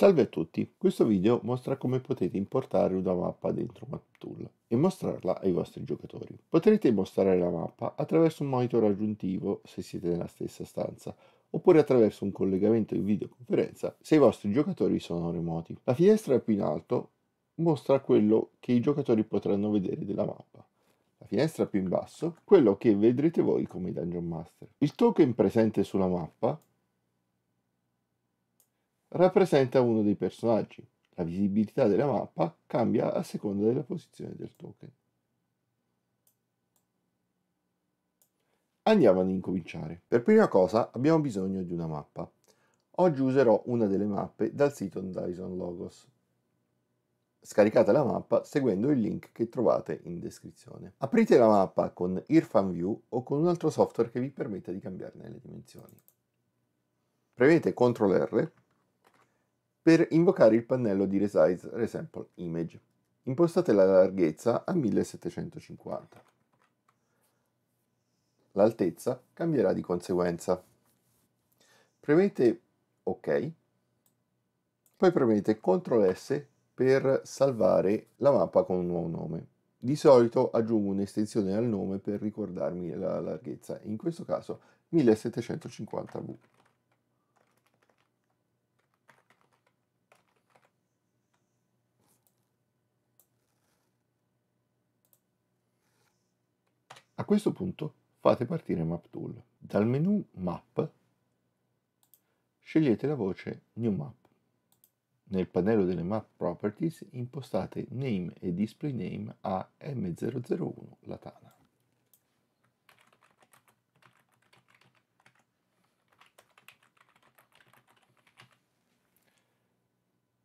Salve a tutti, questo video mostra come potete importare una mappa dentro MapTool e mostrarla ai vostri giocatori. Potrete mostrare la mappa attraverso un monitor aggiuntivo se siete nella stessa stanza oppure attraverso un collegamento in videoconferenza se i vostri giocatori sono remoti. La finestra più in alto mostra quello che i giocatori potranno vedere della mappa. La finestra più in basso, quello che vedrete voi come Dungeon Master. Il token presente sulla mappa rappresenta uno dei personaggi. La visibilità della mappa cambia a seconda della posizione del token. Andiamo ad incominciare. Per prima cosa abbiamo bisogno di una mappa. Oggi userò una delle mappe dal sito Dyson Logos. Scaricate la mappa seguendo il link che trovate in descrizione. Aprite la mappa con Irfan View o con un altro software che vi permetta di cambiarne le dimensioni. Premete CTRL R per invocare il pannello di Resize Resample Image. Impostate la larghezza a 1750. L'altezza cambierà di conseguenza. Premete OK, poi premete CTRL S per salvare la mappa con un nuovo nome. Di solito aggiungo un'estensione al nome per ricordarmi la larghezza, in questo caso 1750V. A questo punto fate partire Map Tool. Dal menu Map scegliete la voce New Map. Nel pannello delle Map Properties impostate Name e Display Name a M001 Latana.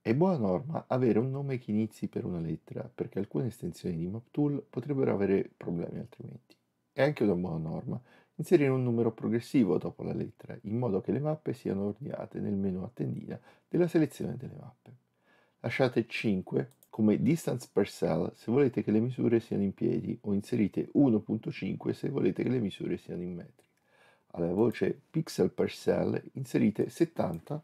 È buona norma avere un nome che inizi per una lettera, perché alcune estensioni di MapTool potrebbero avere problemi altrimenti. È anche una buona norma inserire un numero progressivo dopo la lettera, in modo che le mappe siano ordinate nel menu a tendina della selezione delle mappe. Lasciate 5 come distance per cell se volete che le misure siano in piedi o inserite 1.5 se volete che le misure siano in metri. Alla voce pixel per cell inserite 70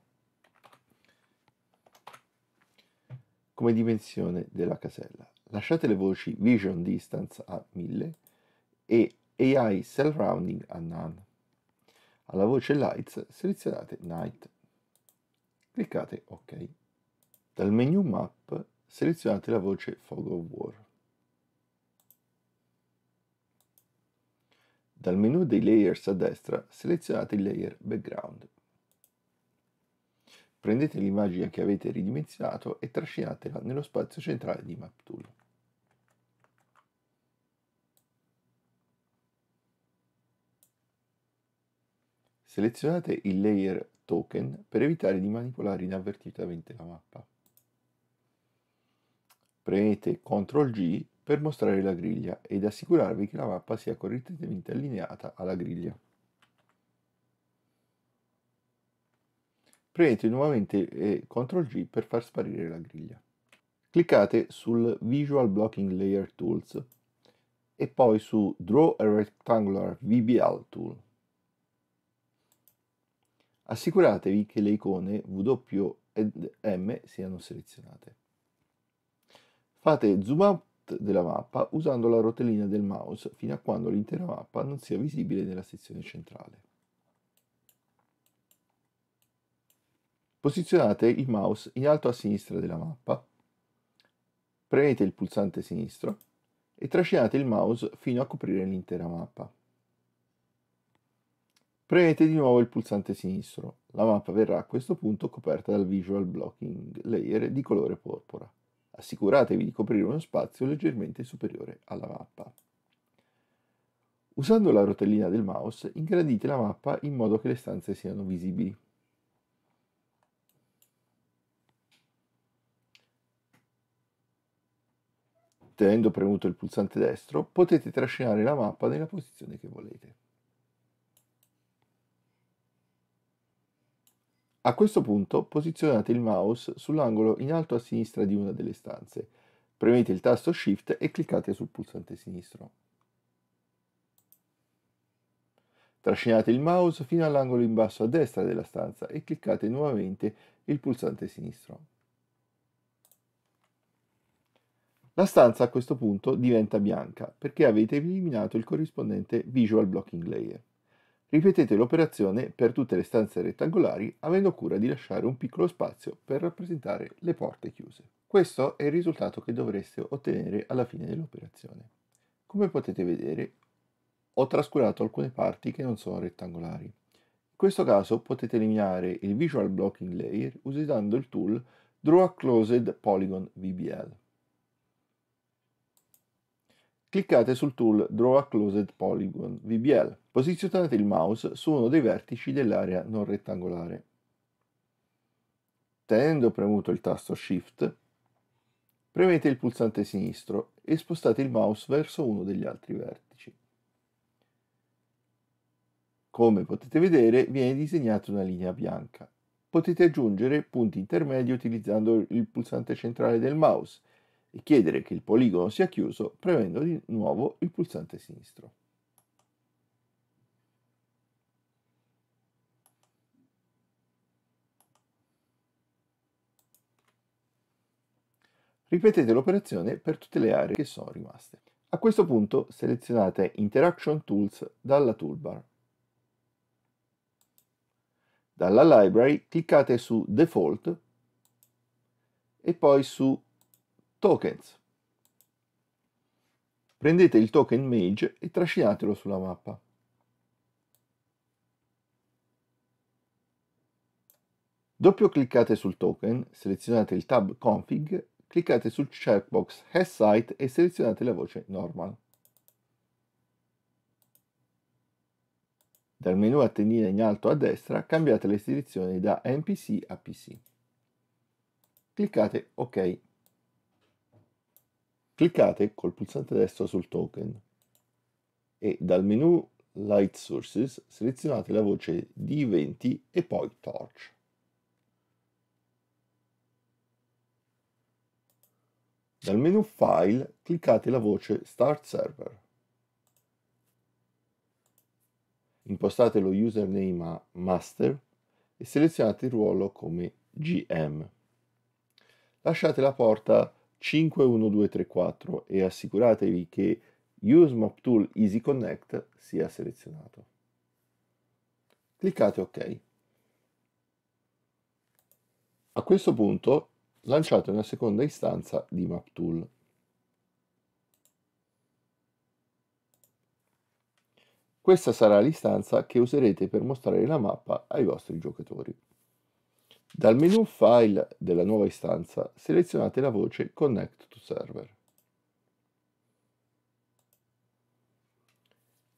come dimensione della casella. Lasciate le voci vision distance a 1000 e AI Cell rounding a none. Alla voce Lights selezionate Night. Cliccate OK. Dal menu Map selezionate la voce Fog of War. Dal menu dei layers a destra selezionate il layer Background. Prendete l'immagine che avete ridimensionato e trascinatela nello spazio centrale di MapTool. Selezionate il layer token per evitare di manipolare inavvertitamente la mappa. Premete CTRL G per mostrare la griglia ed assicurarvi che la mappa sia correttamente allineata alla griglia. Premete nuovamente eh, CTRL G per far sparire la griglia. Cliccate sul Visual Blocking Layer Tools e poi su Draw a Rectangular VBL Tool assicuratevi che le icone W ed M siano selezionate. Fate zoom out della mappa usando la rotellina del mouse fino a quando l'intera mappa non sia visibile nella sezione centrale. Posizionate il mouse in alto a sinistra della mappa, premete il pulsante sinistro e trascinate il mouse fino a coprire l'intera mappa. Premete di nuovo il pulsante sinistro. La mappa verrà a questo punto coperta dal Visual Blocking Layer di colore porpora. Assicuratevi di coprire uno spazio leggermente superiore alla mappa. Usando la rotellina del mouse ingrandite la mappa in modo che le stanze siano visibili. Tenendo premuto il pulsante destro potete trascinare la mappa nella posizione che volete. A questo punto posizionate il mouse sull'angolo in alto a sinistra di una delle stanze, premete il tasto Shift e cliccate sul pulsante sinistro. Trascinate il mouse fino all'angolo in basso a destra della stanza e cliccate nuovamente il pulsante sinistro. La stanza a questo punto diventa bianca perché avete eliminato il corrispondente Visual Blocking Layer. Ripetete l'operazione per tutte le stanze rettangolari avendo cura di lasciare un piccolo spazio per rappresentare le porte chiuse. Questo è il risultato che dovreste ottenere alla fine dell'operazione. Come potete vedere, ho trascurato alcune parti che non sono rettangolari. In questo caso potete eliminare il Visual Blocking Layer usando il tool Draw Closed Polygon VBL cliccate sul tool Draw a Closed Polygon VBL. Posizionate il mouse su uno dei vertici dell'area non rettangolare. Tenendo premuto il tasto Shift, premete il pulsante sinistro e spostate il mouse verso uno degli altri vertici. Come potete vedere viene disegnata una linea bianca. Potete aggiungere punti intermedi utilizzando il pulsante centrale del mouse e chiedere che il poligono sia chiuso premendo di nuovo il pulsante sinistro. Ripetete l'operazione per tutte le aree che sono rimaste. A questo punto selezionate Interaction Tools dalla toolbar. Dalla library cliccate su Default e poi su Tokens. Prendete il token Mage e trascinatelo sulla mappa. Doppio cliccate sul token, selezionate il tab Config, cliccate sul checkbox Has Site e selezionate la voce Normal. Dal menu a tendina in alto a destra cambiate le istruzioni da NPC a PC. Cliccate OK. Cliccate col pulsante destro sul token e dal menu Light Sources selezionate la voce D20 e poi Torch. Dal menu File cliccate la voce Start Server. Impostate lo username a Master e selezionate il ruolo come GM. Lasciate la porta 51234 e assicuratevi che Use Map Tool Easy Connect sia selezionato. Cliccate OK. A questo punto lanciate una seconda istanza di Map Tool. Questa sarà l'istanza che userete per mostrare la mappa ai vostri giocatori. Dal menu File della nuova istanza selezionate la voce Connect to Server.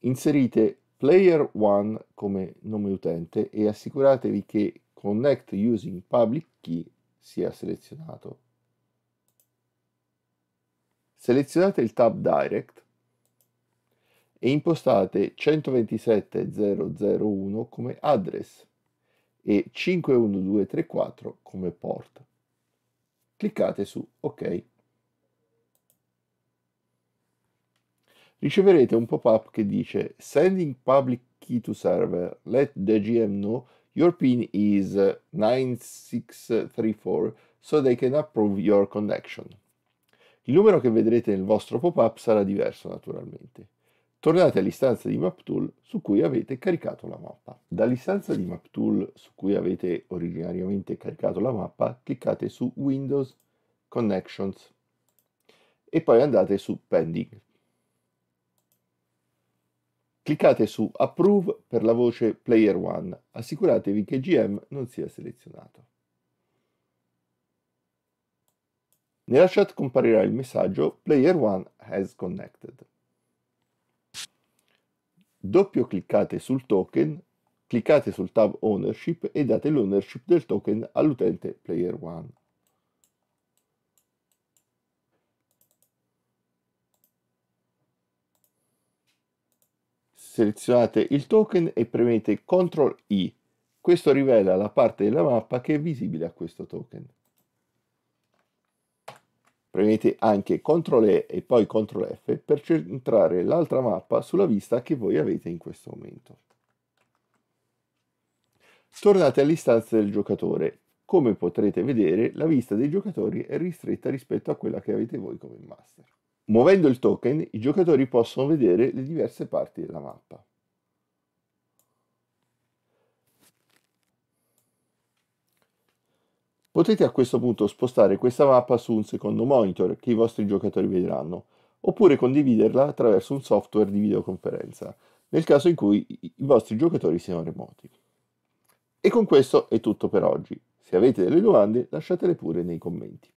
Inserite Player 1 come nome utente e assicuratevi che Connect using public key sia selezionato. Selezionate il tab Direct e impostate 127.0.0.1 come address e 51234 come port. Cliccate su OK. Riceverete un pop-up che dice Sending public key to server. Let the GM know your PIN is 9634 so they can approve your connection. Il numero che vedrete nel vostro pop-up sarà diverso naturalmente tornate all'istanza di MapTool su cui avete caricato la mappa. Dall'istanza di MapTool su cui avete originariamente caricato la mappa, cliccate su Windows Connections e poi andate su Pending. Cliccate su Approve per la voce Player 1. Assicuratevi che GM non sia selezionato. Nella chat comparirà il messaggio Player 1 has connected doppio cliccate sul token, cliccate sul tab ownership e date l'ownership del token all'utente player 1. Selezionate il token e premete CTRL I. Questo rivela la parte della mappa che è visibile a questo token. Premete anche CTRL E e poi CTRL F per centrare l'altra mappa sulla vista che voi avete in questo momento. Tornate all'istanza del giocatore. Come potrete vedere, la vista dei giocatori è ristretta rispetto a quella che avete voi come master. Muovendo il token, i giocatori possono vedere le diverse parti della mappa. Potete a questo punto spostare questa mappa su un secondo monitor che i vostri giocatori vedranno, oppure condividerla attraverso un software di videoconferenza, nel caso in cui i vostri giocatori siano remoti. E con questo è tutto per oggi. Se avete delle domande lasciatele pure nei commenti.